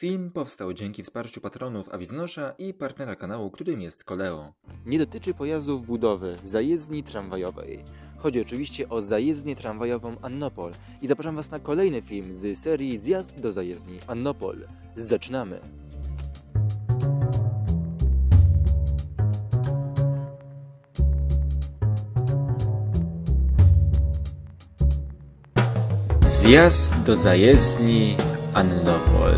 Film powstał dzięki wsparciu patronów Awiznosza i partnera kanału, którym jest Koleo. Nie dotyczy pojazdów budowy, zajezdni tramwajowej. Chodzi oczywiście o zajezdnię tramwajową Annopol i zapraszam Was na kolejny film z serii Zjazd do zajezdni Annopol. Zaczynamy! Zjazd do zajezdni Annopol.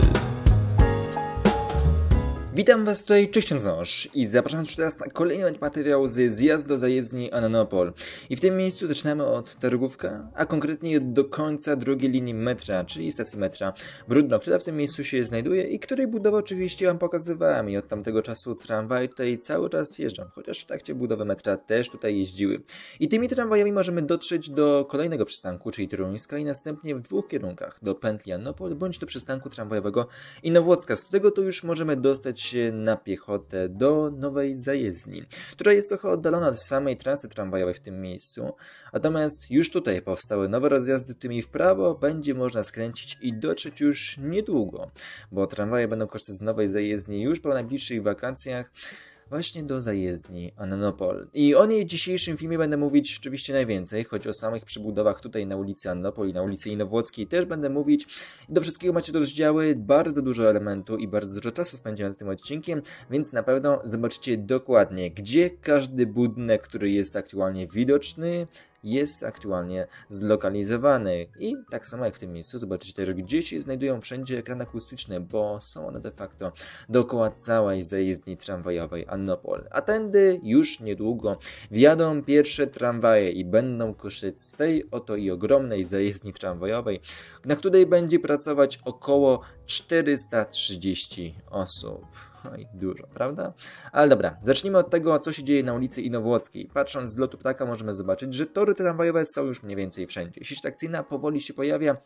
Witam Was tutaj, cześć Noż i zapraszam Was teraz na kolejny materiał z zjazd do zajezdni Ananopol. I w tym miejscu zaczynamy od targówka, a konkretnie do końca drugiej linii metra, czyli stacji metra Brudno, która w tym miejscu się znajduje i której budowę oczywiście Wam pokazywałem i od tamtego czasu tramwaj tutaj cały czas jeżdżą, chociaż w trakcie budowy metra też tutaj jeździły. I tymi tramwajami możemy dotrzeć do kolejnego przystanku, czyli Toruńska i następnie w dwóch kierunkach, do pętli Ananopol bądź do przystanku tramwajowego Inowłocka, z którego to już możemy dostać na piechotę do nowej zajezdni, która jest trochę oddalona od samej trasy tramwajowej w tym miejscu. Natomiast już tutaj powstały nowe rozjazdy, którymi w prawo będzie można skręcić i dotrzeć już niedługo, bo tramwaje będą kosztować z nowej zajezdni już po najbliższych wakacjach właśnie do zajezdni Annopol. I o niej w dzisiejszym filmie będę mówić oczywiście najwięcej, choć o samych przybudowach tutaj na ulicy Annopol i na ulicy Inowłockiej też będę mówić. Do wszystkiego macie rozdziały, bardzo dużo elementu i bardzo dużo czasu spędzimy nad tym odcinkiem, więc na pewno zobaczycie dokładnie, gdzie każdy budynek, który jest aktualnie widoczny, jest aktualnie zlokalizowany. I tak samo jak w tym miejscu zobaczycie też, gdzie się znajdują wszędzie ekrany akustyczne, bo są one de facto dookoła całej zajezdni tramwajowej Annopol. A tędy już niedługo wjadą pierwsze tramwaje i będą kosztować z tej oto i ogromnej zajezdni tramwajowej, na której będzie pracować około 430 osób. Oj, no dużo, prawda? Ale dobra, zacznijmy od tego, co się dzieje na ulicy Inowłockiej. Patrząc z lotu ptaka możemy zobaczyć, że tory tramwajowe są już mniej więcej wszędzie. Sieć akcyjna powoli się pojawia,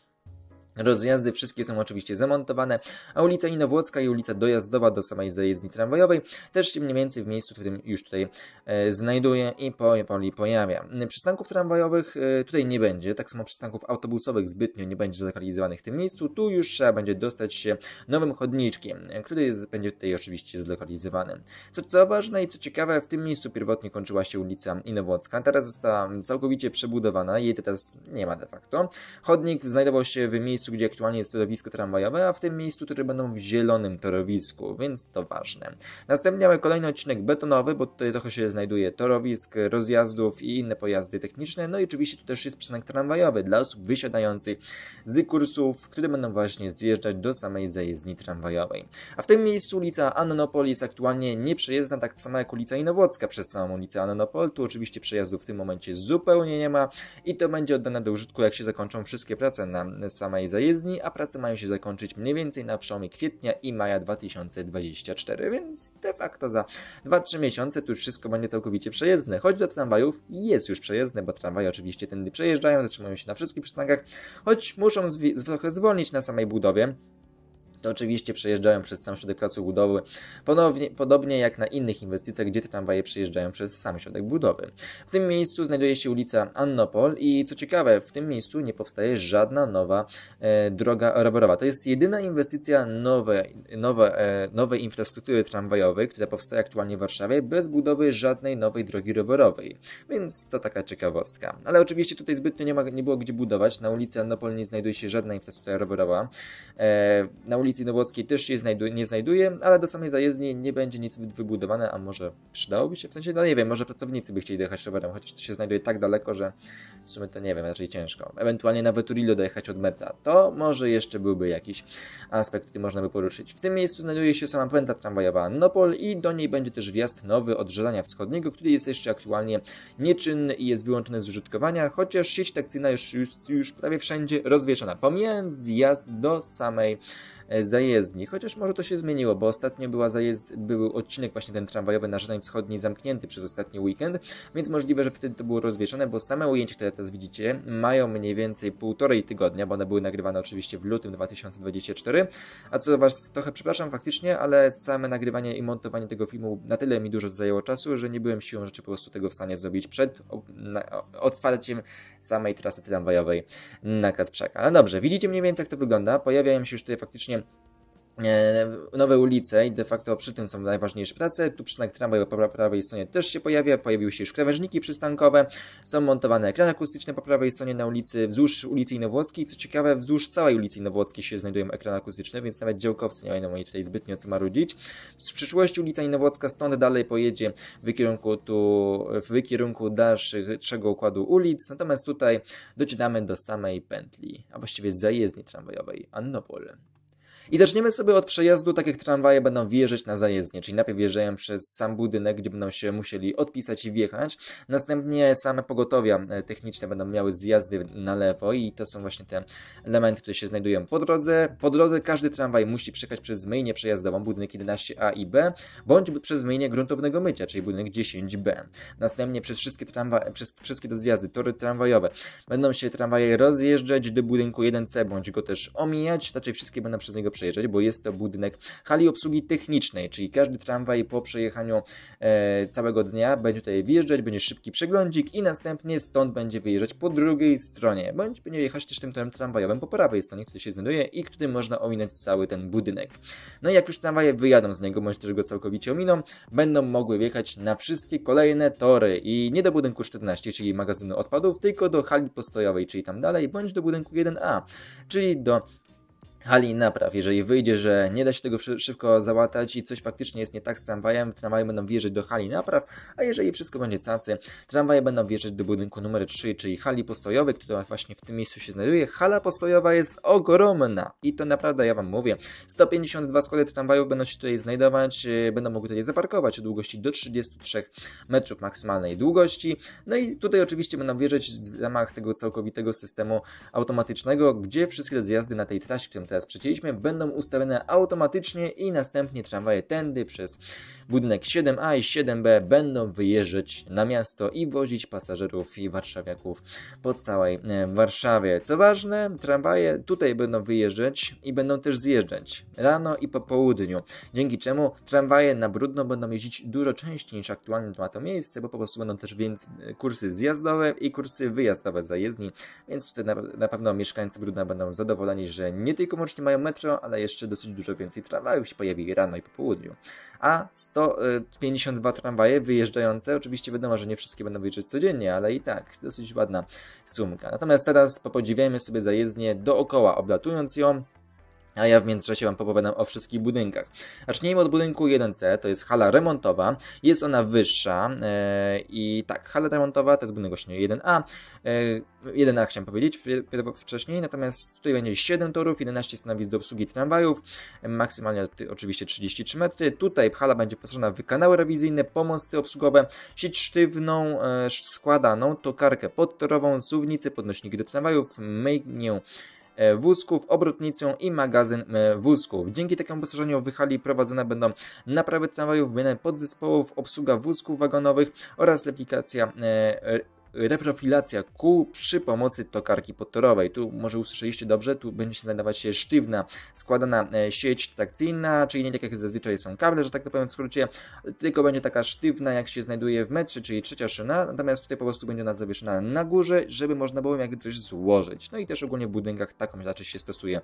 Rozjazdy wszystkie są oczywiście zamontowane, a ulica Inowłocka i ulica dojazdowa do samej zajezdni tramwajowej też się mniej więcej w miejscu, w którym już tutaj e, znajduje i powoli pojawia. Przystanków tramwajowych e, tutaj nie będzie, tak samo przystanków autobusowych zbytnio nie będzie zlokalizowanych w tym miejscu. Tu już trzeba będzie dostać się nowym chodniczkiem, który jest, będzie tutaj oczywiście zlokalizowany. Co, co ważne i co ciekawe, w tym miejscu pierwotnie kończyła się ulica Inowłocka, teraz została całkowicie przebudowana, jej teraz nie ma de facto. Chodnik znajdował się w miejscu miejscu, gdzie aktualnie jest torowisko tramwajowe, a w tym miejscu, które będą w zielonym torowisku, więc to ważne. Następnie mamy kolejny odcinek betonowy, bo tutaj trochę się znajduje torowisk, rozjazdów i inne pojazdy techniczne, no i oczywiście tu też jest przystanek tramwajowy dla osób wysiadających z kursów, które będą właśnie zjeżdżać do samej zajezdni tramwajowej. A w tym miejscu ulica Annopol jest aktualnie nieprzejezdna, tak samo jak ulica Inowłocka przez samą ulicę Annopol. Tu oczywiście przejazdu w tym momencie zupełnie nie ma i to będzie oddane do użytku, jak się zakończą wszystkie prace na samej zajezdni, a prace mają się zakończyć mniej więcej na przełomie kwietnia i maja 2024, więc de facto za 2-3 miesiące tu już wszystko będzie całkowicie przejezdne, choć do tramwajów jest już przejezdne, bo tramwaje oczywiście tędy przejeżdżają, zatrzymują się na wszystkich przystankach, choć muszą trochę zwolnić na samej budowie, to oczywiście przejeżdżają przez sam środek placu budowy, ponownie, podobnie jak na innych inwestycjach, gdzie te tramwaje przejeżdżają przez sam środek budowy. W tym miejscu znajduje się ulica Annopol i co ciekawe, w tym miejscu nie powstaje żadna nowa e, droga rowerowa. To jest jedyna inwestycja nowej, nowe, e, nowej infrastruktury tramwajowej, która powstaje aktualnie w Warszawie, bez budowy żadnej nowej drogi rowerowej. Więc to taka ciekawostka. Ale oczywiście tutaj zbytnio nie, ma, nie było gdzie budować. Na ulicy Annopol nie znajduje się żadna infrastruktura rowerowa. E, na ulicy ulicy też się znajdu nie znajduje, ale do samej zajezdni nie będzie nic wybudowane, a może przydałoby się, w sensie, no nie wiem, może pracownicy by chcieli dojechać rowerem, chociaż to się znajduje tak daleko, że w sumie to nie wiem, raczej ciężko. Ewentualnie nawet Turillo dojechać od Merca, to może jeszcze byłby jakiś aspekt, który można by poruszyć. W tym miejscu znajduje się sama pęta tramwajowa Nopol i do niej będzie też wjazd nowy od Żelania Wschodniego, który jest jeszcze aktualnie nieczynny i jest wyłączony z użytkowania, chociaż sieć takcyjna już, już, już prawie wszędzie rozwieszona, Pomijając zjazd do samej E, zajezdni. Chociaż może to się zmieniło, bo ostatnio była zajezd, był odcinek właśnie ten tramwajowy na Żerań Wschodniej zamknięty przez ostatni weekend, więc możliwe, że wtedy to było rozwieszone, bo same ujęcia, które teraz widzicie, mają mniej więcej półtorej tygodnia, bo one były nagrywane oczywiście w lutym 2024. A co was trochę przepraszam faktycznie, ale same nagrywanie i montowanie tego filmu na tyle mi dużo zajęło czasu, że nie byłem siłą rzeczy po prostu tego w stanie zrobić przed otwarciem samej trasy tramwajowej na Kacprzaka. No dobrze, widzicie mniej więcej jak to wygląda. Pojawiają się już tutaj faktycznie właśnie e, nowe ulice i de facto przy tym są najważniejsze prace. Tu przystanek tramwaj po prawej stronie też się pojawia, pojawiły się już krawężniki przystankowe, są montowane ekrany akustyczne po prawej stronie na ulicy, wzdłuż ulicy Inowłockiej. Co ciekawe, wzdłuż całej ulicy Inowłockiej się znajdują ekrany akustyczne, więc nawet działkowcy nie mają oni tutaj zbytnio co marudzić. W przyszłości ulica Inowłocka stąd dalej pojedzie w kierunku tu, w kierunku dalszego układu ulic, natomiast tutaj docieramy do samej pętli, a właściwie zajezdni tramwajowej Annopol. I zaczniemy sobie od przejazdu, tak jak tramwaje będą wjeżdżać na zajezdnie, czyli najpierw wjeżdżają przez sam budynek, gdzie będą się musieli odpisać i wjechać. Następnie same pogotowia e, techniczne będą miały zjazdy na lewo i to są właśnie te elementy, które się znajdują po drodze. Po drodze każdy tramwaj musi przejechać przez myjnię przejazdową, budynek 11A i B, bądź przez myjnię gruntownego mycia, czyli budynek 10B. Następnie przez wszystkie, tramwa- przez wszystkie do zjazdy, tory tramwajowe będą się tramwaje rozjeżdżać do budynku 1C, bądź go też omijać, znaczy wszystkie będą przez niego przejeżdżać, bo jest to budynek hali obsługi technicznej, czyli każdy tramwaj po przejechaniu e, całego dnia będzie tutaj wjeżdżać, będzie szybki przeglądzik i następnie stąd będzie wyjeżdżać po drugiej stronie, bądź będzie jechać też tym torem tramwajowym po prawej stronie, który się znajduje i który można ominąć cały ten budynek. No i jak już tramwaje wyjadą z niego, bądź też go całkowicie ominą, będą mogły wjechać na wszystkie kolejne tory i nie do budynku 14, czyli magazynu odpadów, tylko do hali postojowej, czyli tam dalej, bądź do budynku 1A, czyli do hali napraw. Jeżeli wyjdzie, że nie da się tego szybko załatać i coś faktycznie jest nie tak z tramwajem, tramwaje będą wjeżdżać do hali napraw, a jeżeli wszystko będzie cacy, tramwaje będą wjeżdżać do budynku numer 3, czyli hali postojowej, która właśnie w tym miejscu się znajduje. Hala postojowa jest ogromna i to naprawdę ja Wam mówię. 152 składy tramwajów będą się tutaj znajdować, y, będą mogły tutaj zaparkować o długości do 33 metrów maksymalnej długości. No i tutaj oczywiście będą wjeżdżać w ramach tego całkowitego systemu automatycznego, gdzie wszystkie zjazdy na tej trasie, którą teraz przecięliśmy, będą ustawione automatycznie i następnie tramwaje tędy przez budynek 7A i 7B będą wyjeżdżać na miasto i wozić pasażerów i warszawiaków po całej e, Warszawie. Co ważne, tramwaje tutaj będą wyjeżdżać i będą też zjeżdżać rano i po południu, dzięki czemu tramwaje na brudno będą jeździć dużo częściej niż aktualnie ma to miejsce, bo po prostu będą też więc e, kursy zjazdowe i kursy wyjazdowe za jezdni, więc na, na pewno mieszkańcy Brudna będą zadowoleni, że nie tylko łącznie mają metro, ale jeszcze dosyć dużo więcej tramwajów się pojawi rano i po południu. A 152 y, tramwaje wyjeżdżające, oczywiście wiadomo, że nie wszystkie będą wyjeżdżać codziennie, ale i tak dosyć ładna sumka. Natomiast teraz popodziwiajmy sobie zajezdnię dookoła, oblatując ją a ja w międzyczasie Wam opowiadam o wszystkich budynkach. Zacznijmy od budynku 1C, to jest hala remontowa. Jest ona wyższa yy, i tak, hala remontowa to jest budynek właśnie 1A. Yy, 1A chciałem powiedzieć wcześniej, natomiast tutaj będzie 7 torów, 11 stanowisk do obsługi tramwajów, maksymalnie oczywiście 33 metry. Tutaj hala będzie posażona w kanały rewizyjne, pomosty obsługowe, sieć sztywną, yy, składaną, tokarkę podtorową, suwnicy, podnośniki do tramwajów, myjnię E, wózków, obrotnicą i magazyn e, wózków. Dzięki takiemu wyposażeniu w hali prowadzone będą naprawy tramwajów, wymiany podzespołów, obsługa wózków wagonowych oraz replikacja e, reprofilacja kół przy pomocy tokarki podtorowej. Tu może usłyszeliście dobrze, tu będzie się znajdować się sztywna, składana e, sieć trakcyjna, czyli nie tak jak zazwyczaj są kable, że tak to powiem w skrócie, tylko będzie taka sztywna, jak się znajduje w metrze, czyli trzecia szyna, natomiast tutaj po prostu będzie ona zawieszona na górze, żeby można było jakby coś złożyć. No i też ogólnie w budynkach taką rzecz się stosuje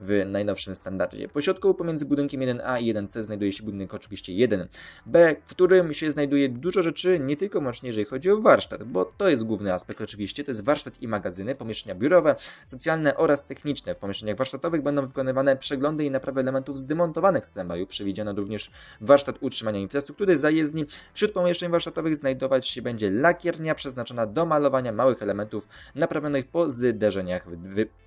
w najnowszym standardzie. Po środku pomiędzy budynkiem 1A i 1C znajduje się budynek oczywiście 1B, w którym się znajduje dużo rzeczy, nie tylko właśnie jeżeli chodzi o warsztat, bo to jest główny aspekt oczywiście, to jest warsztat i magazyny, pomieszczenia biurowe, socjalne oraz techniczne. W pomieszczeniach warsztatowych będą wykonywane przeglądy i naprawy elementów zdemontowanych z tramwaju. Przewidziano również warsztat utrzymania infrastruktury zajezdni. Wśród pomieszczeń warsztatowych znajdować się będzie lakiernia przeznaczona do malowania małych elementów naprawionych po zderzeniach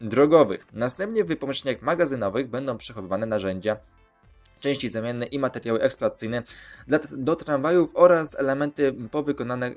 drogowych. Następnie w pomieszczeniach magazynowych będą przechowywane narzędzia części zamienne i materiały eksploatacyjne do tramwajów oraz elementy po wykonanych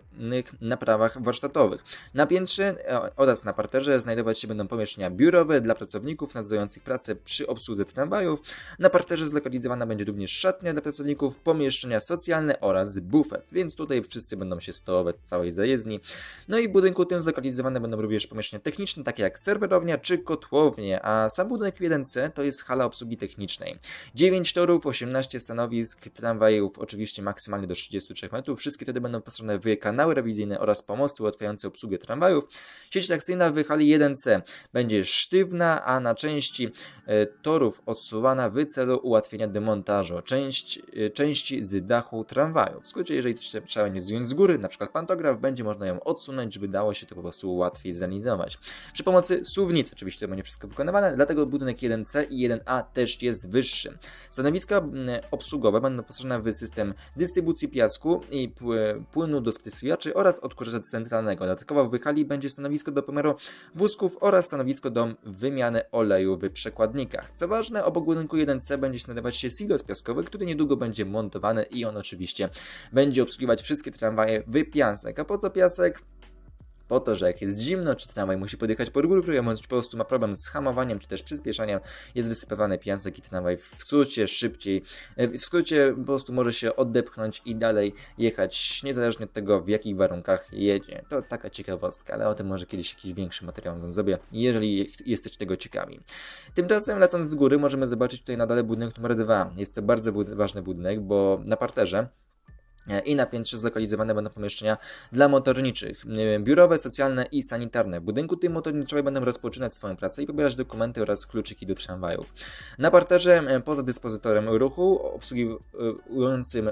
naprawach warsztatowych. Na piętrze e, oraz na parterze znajdować się będą pomieszczenia biurowe dla pracowników nadzorujących pracę przy obsłudze tramwajów. Na parterze zlokalizowana będzie również szatnia dla pracowników, pomieszczenia socjalne oraz bufet, więc tutaj wszyscy będą się stołować z całej zajezdni. No i w budynku tym zlokalizowane będą również pomieszczenia techniczne, takie jak serwerownia czy kotłownie, a sam budynek 1C to jest hala obsługi technicznej. 9 torów metrów, 18 stanowisk tramwajów oczywiście maksymalnie do 33 metrów. Wszystkie wtedy będą postawione w kanały rewizyjne oraz pomosty ułatwiające obsługę tramwajów. Sieć taksyjna w hali 1C będzie sztywna, a na części e, torów odsuwana w celu ułatwienia demontażu część, e, części z dachu tramwaju. W skrócie, jeżeli trzeba nie zjąć z góry, na przykład pantograf, będzie można ją odsunąć, żeby dało się to po prostu łatwiej zrealizować. Przy pomocy suwnic oczywiście to będzie wszystko wykonywane, dlatego budynek 1C i 1A też jest wyższy. Stanowisko obsługowe będą wyposażone w system dystrybucji piasku i płynu do skryskiwaczy oraz odkurzacza centralnego. Dodatkowo w hali będzie stanowisko do pomiaru wózków oraz stanowisko do wymiany oleju w przekładnikach. Co ważne, obok budynku 1C będzie znajdować się silos piaskowy, który niedługo będzie montowany i on oczywiście będzie obsługiwać wszystkie tramwaje w piasek. A po co piasek? po to, że jak jest zimno, czy tramwaj musi podjechać pod górę, bądź po prostu ma problem z hamowaniem, czy też przyspieszaniem, jest wysypywany piasek i tramwaj w skrócie szybciej, e, w skrócie po prostu może się odepchnąć i dalej jechać, niezależnie od tego, w jakich warunkach jedzie. To taka ciekawostka, ale o tym może kiedyś jakiś większy materiał zrobię, jeżeli jesteście tego ciekawi. Tymczasem lecąc z góry możemy zobaczyć tutaj na dole budynek numer 2. Jest to bardzo ważny budynek, bo na parterze E, i na piętrze zlokalizowane będą pomieszczenia dla motorniczych, e, biurowe, socjalne i sanitarne. W budynku tym motorniczowie będą rozpoczynać swoją pracę i pobierać dokumenty oraz kluczyki do tramwajów. Na parterze e, poza dyspozytorem ruchu obsługującym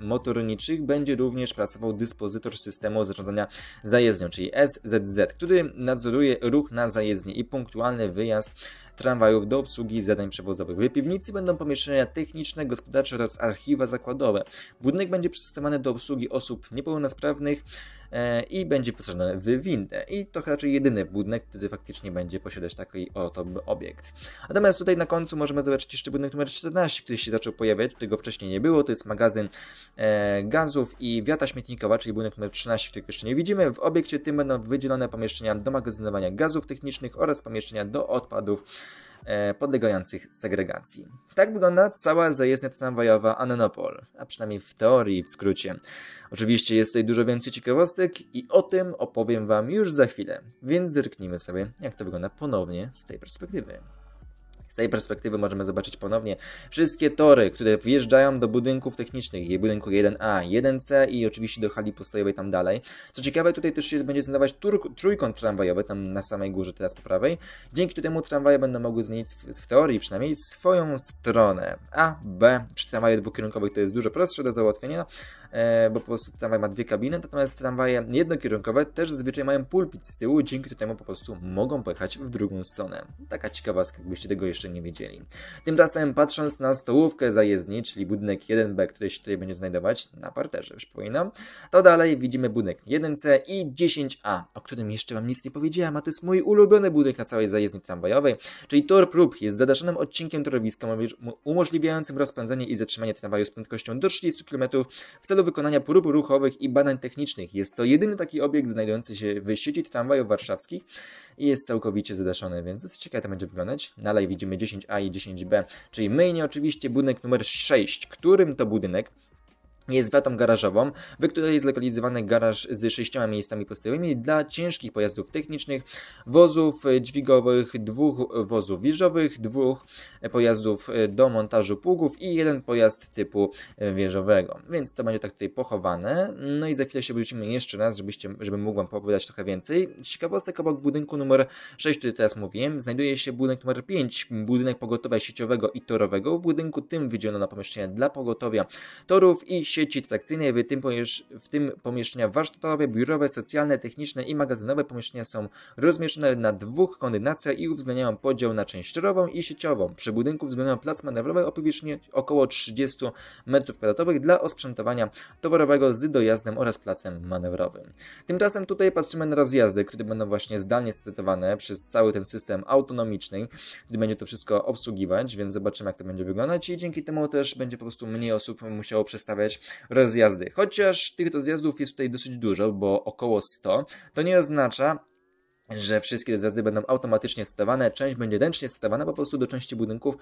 motorniczych będzie również pracował dyspozytor systemu zarządzania zajezdnią, czyli SZZ, który nadzoruje ruch na zajezdni i punktualny wyjazd tramwajów do obsługi zadań przewozowych. W piwnicy będą pomieszczenia techniczne, gospodarcze oraz archiwa zakładowe. Budynek będzie przystosowany do obsługi osób niepełnosprawnych e, i będzie wyposażony w windę. I to raczej jedyny budynek, który faktycznie będzie posiadać taki oto obiekt. Natomiast tutaj na końcu możemy zobaczyć jeszcze budynek numer 14, który się zaczął pojawiać, którego wcześniej nie było. To jest magazyn e, gazów i wiata śmietnikowa, czyli budynek numer 13, którego jeszcze nie widzimy. W obiekcie tym będą wydzielone pomieszczenia do magazynowania gazów technicznych oraz pomieszczenia do odpadów E, podlegających segregacji. Tak wygląda cała zajezdnia tramwajowa Anonopol, a przynajmniej w teorii w skrócie. Oczywiście jest tutaj dużo więcej ciekawostek i o tym opowiem Wam już za chwilę, więc zerknijmy sobie, jak to wygląda ponownie z tej perspektywy. Z tej perspektywy możemy zobaczyć ponownie wszystkie tory, które wjeżdżają do budynków technicznych, jej budynku 1A, 1C i oczywiście do hali postojowej tam dalej. Co ciekawe, tutaj też się będzie znajdować trójkąt tramwajowy, tam na samej górze, teraz po prawej, dzięki temu tramwaje będą mogły zmienić w teorii przynajmniej swoją stronę. A, B, przy tramwaje dwukierunkowych to jest dużo prostsze do załatwienia, e, bo po prostu tramwaj ma dwie kabiny, natomiast tramwaje jednokierunkowe też zazwyczaj mają pulpit z tyłu, dzięki temu po prostu mogą pojechać w drugą stronę. Taka ciekawostka, jakbyście tego jeszcze jeszcze nie wiedzieli. Tymczasem patrząc na stołówkę zajezdni, czyli budynek 1B, który się tutaj będzie znajdować na parterze, już przypominam, to dalej widzimy budynek 1C i 10A, o którym jeszcze Wam nic nie powiedziałem, a to jest mój ulubiony budynek na całej zajezdni tramwajowej, czyli tor prób jest zadaszonym odcinkiem torowiska umożliwiającym rozpędzenie i zatrzymanie tramwaju z prędkością do 30 km w celu wykonania prób ruchowych i badań technicznych. Jest to jedyny taki obiekt znajdujący się w sieci tramwajów warszawskich i jest całkowicie zadaszony, więc dosyć ciekawe to będzie wyglądać. Dalej widzimy 10A i 10B, czyli myjnie oczywiście budynek numer 6. Którym to budynek jest watą garażową, w której jest lokalizowany garaż z sześcioma miejscami postojowymi dla ciężkich pojazdów technicznych, wozów dźwigowych, dwóch wozów wieżowych, dwóch pojazdów do montażu pługów i jeden pojazd typu wieżowego. Więc to będzie tak tutaj pochowane. No i za chwilę się wrócimy jeszcze raz, żebyście, żebym mógł Wam opowiadać trochę więcej. Ciekawostek obok budynku numer 6, który teraz mówiłem, znajduje się budynek numer 5, budynek pogotowia sieciowego i torowego. W budynku tym wydzielono pomieszczenia dla pogotowia torów i sieci trakcyjnej, w tym, w tym pomieszczenia warsztatowe, biurowe, socjalne, techniczne i magazynowe pomieszczenia są rozmieszczone na dwóch kondygnacjach i uwzględniają podział na częściową i sieciową. Przy budynku względem plac manewrowy o powierzchni około 30 m2 dla osprzętowania towarowego z dojazdem oraz placem manewrowym. Tymczasem tutaj patrzymy na rozjazdy, które będą właśnie zdalnie sterowane przez cały ten system autonomiczny, który będzie to wszystko obsługiwać, więc zobaczymy jak to będzie wyglądać i dzięki temu też będzie po prostu mniej osób musiało przestawiać rozjazdy. Chociaż tych rozjazdów jest tutaj dosyć dużo, bo około 100, to nie oznacza, że wszystkie te zjazdy będą automatycznie stawane, część będzie ręcznie stawana po prostu do części budynków,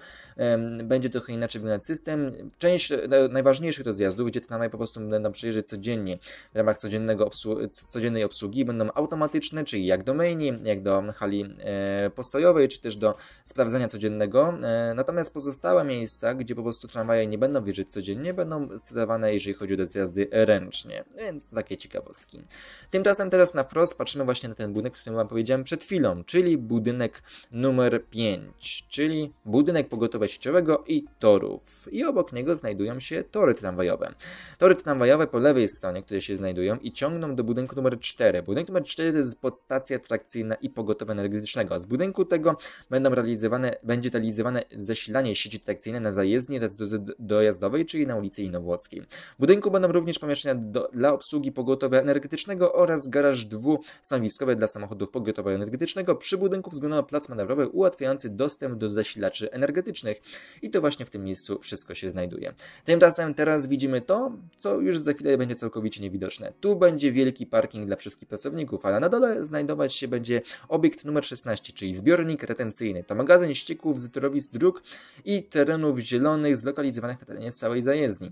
będzie trochę inaczej wyglądać system. Część e, najważniejszych to zjazdów, gdzie tramwaje po prostu będą przejeżdżać codziennie w ramach codziennego obsługi, codziennej obsługi, będą automatyczne, czyli jak do maini, jak do hali e, postojowej, czy też do sprawdzania codziennego. E, natomiast pozostałe miejsca, gdzie po prostu tramwaje nie będą wjeżdżać codziennie, będą stawane, jeżeli chodzi o zjazdy ręcznie. Więc to takie ciekawostki. Tymczasem teraz na wprost patrzymy właśnie na ten budynek, który mam powiedzieć powiedziałem przed chwilą, czyli budynek numer 5, czyli budynek pogotowia sieciowego i torów. I obok niego znajdują się tory tramwajowe. Tory tramwajowe po lewej stronie, które się znajdują i ciągną do budynku numer 4. Budynek numer 4 to jest podstacja trakcyjna i pogotowe energetycznego. Z budynku tego będą realizowane, będzie realizowane zasilanie sieci trakcyjnej na zajezdni oraz do, dojazdowej, czyli na ulicy Inowłockiej. W budynku będą również pomieszczenia do, dla obsługi pogotowia energetycznego oraz garaż dwustanowiskowy dla samochodów pogotowych Banku Energetycznego przy budynku względowano plac manewrowy ułatwiający dostęp do zasilaczy energetycznych. I to właśnie w tym miejscu wszystko się znajduje. Tymczasem teraz widzimy to, co już za chwilę będzie całkowicie niewidoczne. Tu będzie wielki parking dla wszystkich pracowników, ale na dole znajdować się będzie obiekt numer 16, czyli zbiornik retencyjny. To magazyn ścieków z torowisk dróg i terenów zielonych zlokalizowanych na terenie całej zajezdni.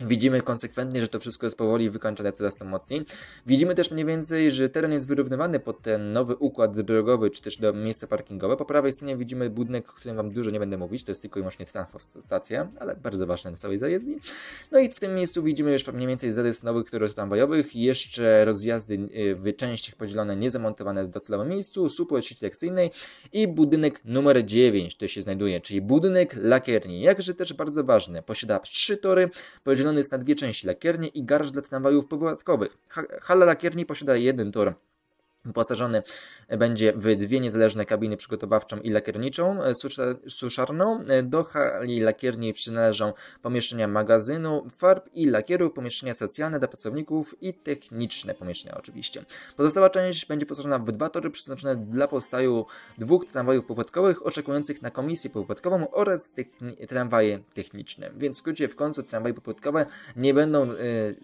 Widzimy konsekwentnie, że to wszystko jest powoli wykończone coraz to mocniej. Widzimy też mniej więcej, że teren jest wyrównywany pod ten nowy układ drogowy, czy też do miejsca parkingowe. Po prawej stronie widzimy budynek, o którym Wam dużo nie będę mówić, to jest tylko i wyłącznie stacja, ale bardzo ważne na całej zajezdni. No i w tym miejscu widzimy już mniej więcej zarys nowych torów bojowych, jeszcze rozjazdy y, w częściach podzielone, niezamontowane w docelowym miejscu, supły trakcyjnej i budynek numer 9, który się znajduje, czyli budynek lakierni. Jakże też bardzo ważny, posiada trzy tory, podzielone podzielony jest na dwie części, lakiernie i garść dla tramwajów powiatkowych. Hala lakierni posiada jeden tor Wyposażony będzie w dwie niezależne kabiny przygotowawczą i lakierniczą, e, suszarną. E, do hali lakierni przynależą pomieszczenia magazynu, farb i lakierów, pomieszczenia socjalne dla pracowników i techniczne pomieszczenia oczywiście. Pozostała część będzie wyposażona w dwa tory przeznaczone dla postaju dwóch tramwajów półwodkowych oczekujących na komisję powodkową oraz techni tramwaje techniczne. Więc w skrócie w końcu tramwaje półwodkowe nie będą y,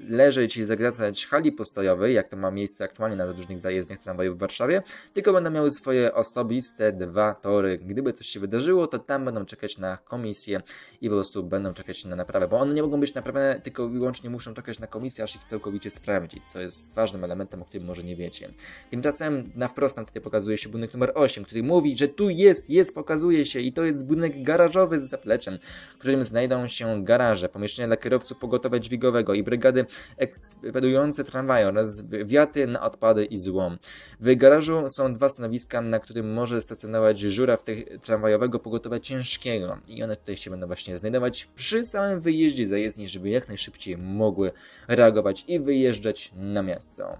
leżeć i zagracać hali postojowej, jak to ma miejsce aktualnie na różnych zajezdniach tramwajów w Warszawie, tylko będą miały swoje osobiste dwa tory. Gdyby coś się wydarzyło, to tam będą czekać na komisję i po prostu będą czekać na naprawę, bo one nie mogą być naprawione, tylko wyłącznie muszą czekać na komisję, aż ich całkowicie sprawdzić, co jest ważnym elementem, o którym może nie wiecie. Tymczasem na wprost nam tutaj pokazuje się budynek numer 8, który mówi, że tu jest, jest, pokazuje się i to jest budynek garażowy z zapleczem, w którym znajdą się garaże, pomieszczenia dla kierowców pogotowia dźwigowego i brygady ekspedujące tramwaje oraz wiaty na odpady i złom. W garażu są dwa stanowiska, na którym może stacjonować żuraw tramwajowego pogotowia ciężkiego i one tutaj się będą właśnie znajdować przy samym wyjeździe zajezdni, żeby jak najszybciej mogły reagować i wyjeżdżać na miasto.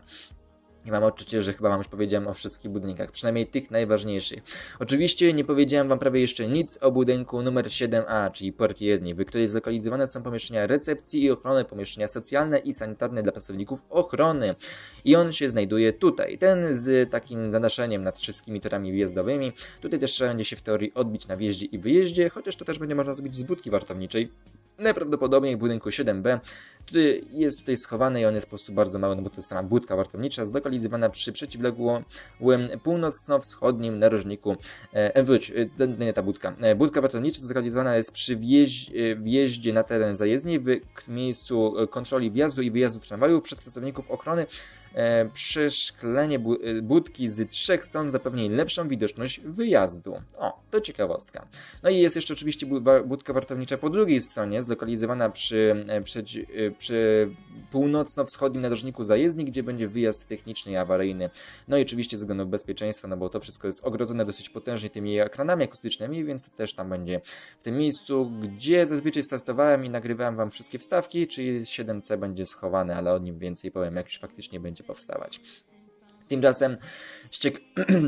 I mam odczucie, że chyba Wam już powiedziałem o wszystkich budynkach, przynajmniej tych najważniejszych. Oczywiście nie powiedziałem Wam prawie jeszcze nic o budynku numer 7A, czyli 1, w której zlokalizowane są pomieszczenia recepcji i ochrony, pomieszczenia socjalne i sanitarne dla pracowników ochrony. I on się znajduje tutaj, ten z takim zanaszeniem nad wszystkimi torami wjazdowymi. Tutaj też trzeba będzie się w teorii odbić na wjeździe i wyjeździe, chociaż to też będzie można zrobić z budki wartowniczej, najprawdopodobniej w budynku 7B który jest tutaj schowany i on jest po prostu bardzo mały, no bo to jest sama budka wartownicza zlokalizowana przy przeciwległym północno-wschodnim narożniku. E, e wróć, e, to nie ta budka. E, budka wartownicza zlokalizowana jest przy wjeź, wjeździe na teren zajezdni w miejscu kontroli wjazdu i wyjazdu tramwajów przez pracowników ochrony. E, przeszklenie bu budki z trzech stron zapewni lepszą widoczność wyjazdu. O, to ciekawostka. No i jest jeszcze oczywiście budka wartownicza po drugiej stronie, zlokalizowana przy, przy, przy północno-wschodnim narożniku zajezdni, gdzie będzie wyjazd techniczny i awaryjny. No i oczywiście ze względów bezpieczeństwa, no bo to wszystko jest ogrodzone dosyć potężnie tymi ekranami akustycznymi, więc też tam będzie w tym miejscu, gdzie zazwyczaj startowałem i nagrywałem Wam wszystkie wstawki, czyli 7C będzie schowane, ale o nim więcej powiem, jak już faktycznie będzie powstawać. Tymczasem ściek...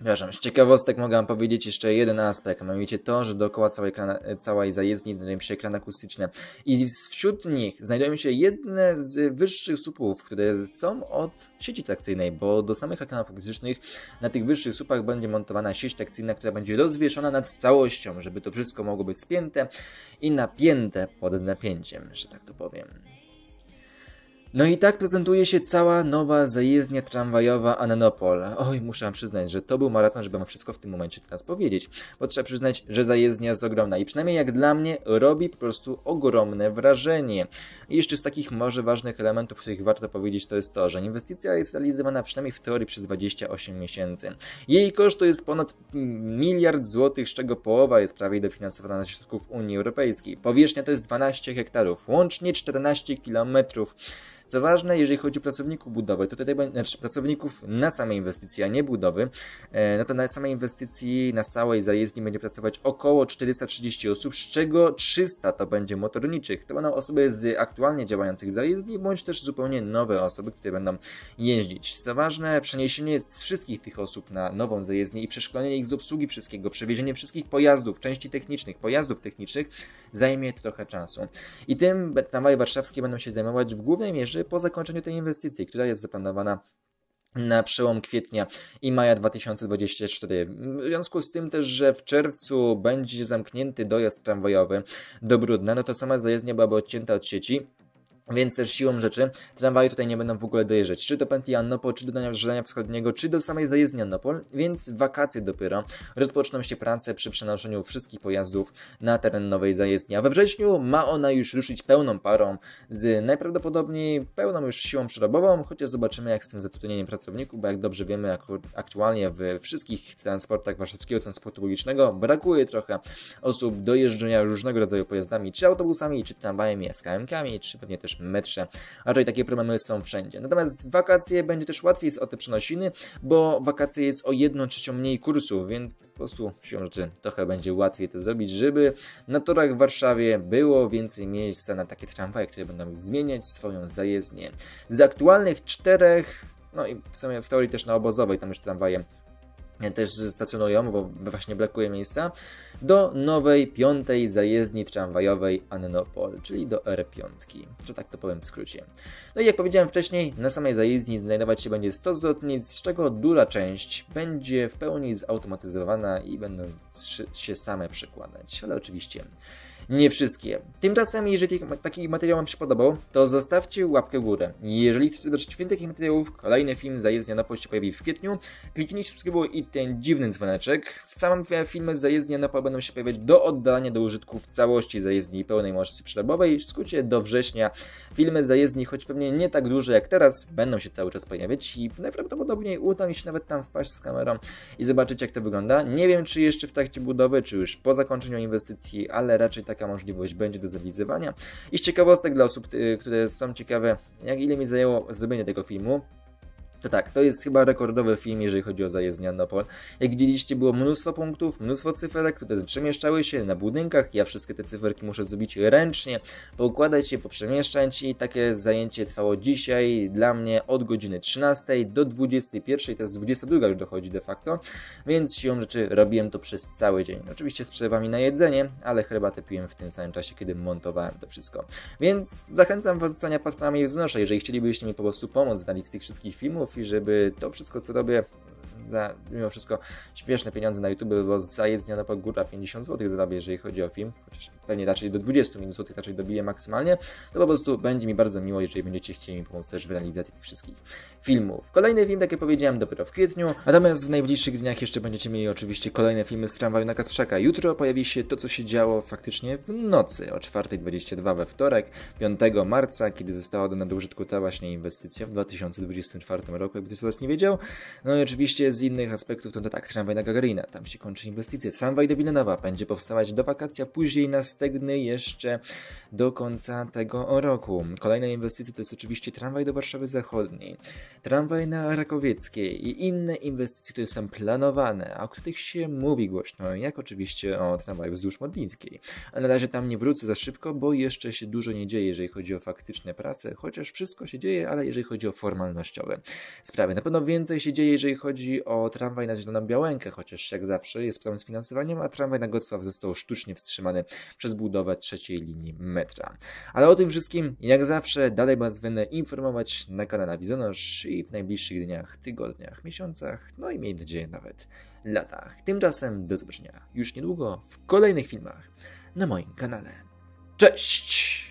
Przepraszam, z ciekawostek mogę Wam powiedzieć jeszcze jeden aspekt, mianowicie to, że dookoła całej, całej zajezdni znajdują się ekrany akustyczne i wśród nich znajdują się jedne z wyższych słupów, które są od sieci trakcyjnej, bo do samych ekranów akustycznych na tych wyższych słupach będzie montowana sieć trakcyjna, która będzie rozwieszona nad całością, żeby to wszystko mogło być spięte i napięte pod napięciem, że tak to powiem. No i tak prezentuje się cała nowa zajezdnia tramwajowa Ananopol. Oj, muszę przyznać, że to był maraton, żeby wam wszystko w tym momencie teraz powiedzieć. Bo trzeba przyznać, że zajezdnia jest ogromna i przynajmniej jak dla mnie robi po prostu ogromne wrażenie. I jeszcze z takich może ważnych elementów, których warto powiedzieć, to jest to, że inwestycja jest realizowana przynajmniej w teorii przez 28 miesięcy. Jej koszt to jest ponad miliard złotych, z czego połowa jest prawie dofinansowana ze środków Unii Europejskiej. Powierzchnia to jest 12 hektarów, łącznie 14 kilometrów. Co ważne, jeżeli chodzi o pracowników budowy, to tutaj znaczy pracowników na samej inwestycji, a nie budowy, e, no to na samej inwestycji, na całej zajezdni będzie pracować około 430 osób, z czego 300 to będzie motorniczych. To będą osoby z aktualnie działających zajezdni, bądź też zupełnie nowe osoby, które będą jeździć. Co ważne, przeniesienie z wszystkich tych osób na nową zajezdnię i przeszkolenie ich z obsługi wszystkiego, przewiezienie wszystkich pojazdów, części technicznych, pojazdów technicznych zajmie trochę czasu. I tym tramwaje warszawskie będą się zajmować w głównej mierze należy po zakończeniu tej inwestycji, która jest zaplanowana na przełom kwietnia i maja 2024. W związku z tym też, że w czerwcu będzie zamknięty dojazd tramwajowy do Brudna, no to sama zajezdnia byłaby odcięta od sieci więc też siłą rzeczy tramwaje tutaj nie będą w ogóle dojeżdżać, czy do pętli Annopol, czy do Dania Wschodniego, czy do samej zajezdni Annopol, więc wakacje dopiero rozpoczną się prace przy przenoszeniu wszystkich pojazdów na teren nowej zajezdni. A we wrześniu ma ona już ruszyć pełną parą z najprawdopodobniej pełną już siłą przerobową, chociaż zobaczymy jak z tym zatrudnieniem pracowników, bo jak dobrze wiemy aktualnie w wszystkich transportach warszawskiego transportu publicznego brakuje trochę osób do jeżdżenia różnego rodzaju pojazdami, czy autobusami, czy tramwajami, SKM-kami, czy pewnie też metrze. Raczej takie problemy są wszędzie. Natomiast wakacje będzie też łatwiej o te przenosiny, bo wakacje jest o 1 trzecią mniej kursu, więc po prostu się rzeczy trochę będzie łatwiej to zrobić, żeby na torach w Warszawie było więcej miejsca na takie tramwaje, które będą zmieniać swoją zajezdnię. Z aktualnych czterech no i w sumie w teorii też na obozowej, tam już tramwajem też stacjonują, bo właśnie brakuje miejsca, do nowej piątej zajezdni tramwajowej Annopol, czyli do R5, że tak to powiem w skrócie. No i jak powiedziałem wcześniej, na samej zajezdni znajdować się będzie 100 zwrotnic, z czego duża część będzie w pełni zautomatyzowana i będą się same przekładać, ale oczywiście nie wszystkie. Tymczasem, jeżeli taki materiał Wam się podobał, to zostawcie łapkę w górę. Jeżeli chcecie zobaczyć więcej takich materiałów, kolejny film Zajezdnia na poście pojawi w kwietniu. Kliknijcie subskrybuj i ten dziwny dzwoneczek. W samym filmie Zajezdnia na pole będą się pojawiać do oddania do użytku w całości zajezdni pełnej możliwości przerobowej. W skrócie do września filmy zajezdni, choć pewnie nie tak duże jak teraz, będą się cały czas pojawiać i najprawdopodobniej uda mi się nawet tam wpaść z kamerą i zobaczyć jak to wygląda. Nie wiem czy jeszcze w trakcie budowy, czy już po zakończeniu inwestycji, ale raczej tak taka możliwość będzie do zrealizowania. I z ciekawostek dla osób, y, które są ciekawe, jak ile mi zajęło zrobienie tego filmu, to tak, to jest chyba rekordowy film, jeżeli chodzi o zajezdnię Annapol. Jak widzieliście, było mnóstwo punktów, mnóstwo cyferek, które przemieszczały się na budynkach. Ja wszystkie te cyferki muszę zrobić ręcznie, poukładać je, poprzemieszczać i takie zajęcie trwało dzisiaj dla mnie od godziny 13 do 21, teraz 22 już dochodzi de facto, więc siłą rzeczy robiłem to przez cały dzień. Oczywiście z przerwami na jedzenie, ale herbatę piłem w tym samym czasie, kiedy montowałem to wszystko. Więc zachęcam Was do zostania i wznoszę, jeżeli chcielibyście mi po prostu pomóc z tych wszystkich filmów, i żeby to wszystko, co robię, za mimo wszystko śmieszne pieniądze na YouTube, bo za jedzenia po góra 50 zł zarabia, jeżeli chodzi o film, chociaż pewnie raczej do 20 minut złotych raczej dobiję maksymalnie, to po prostu będzie mi bardzo miło, jeżeli będziecie chcieli mi pomóc też w realizacji tych wszystkich filmów. Kolejny film, tak jak powiedziałem, dopiero w kwietniu, natomiast w najbliższych dniach jeszcze będziecie mieli oczywiście kolejne filmy z tramwaju na Kasprzaka. Jutro pojawi się to, co się działo faktycznie w nocy o 4.22 we wtorek, 5 marca, kiedy została do użytku ta właśnie inwestycja w 2024 roku, jakby ktoś z nie wiedział. No i oczywiście z innych aspektów to, tak, tramwaj na Gagarina, tam się kończy inwestycje. Tramwaj do Wilanowa będzie powstawać do wakacji, a później na jeszcze do końca tego roku. Kolejne inwestycje to jest oczywiście tramwaj do Warszawy Zachodniej, tramwaj na Rakowieckiej i inne inwestycje, które są planowane, a o których się mówi głośno, jak oczywiście o tramwaju wzdłuż Modlińskiej. A na razie tam nie wrócę za szybko, bo jeszcze się dużo nie dzieje, jeżeli chodzi o faktyczne prace, chociaż wszystko się dzieje, ale jeżeli chodzi o formalnościowe sprawy. Na pewno więcej się dzieje, jeżeli chodzi o tramwaj na Zieloną Białękę, chociaż jak zawsze jest problem z finansowaniem, a tramwaj na Gocław został sztucznie wstrzymany przez budowę trzeciej linii metra. Ale o tym wszystkim, jak zawsze, dalej Was będę informować na kanale Wizonosz i w najbliższych dniach, tygodniach, miesiącach, no i miejmy nadzieję nawet latach. Tymczasem do zobaczenia już niedługo w kolejnych filmach na moim kanale. Cześć!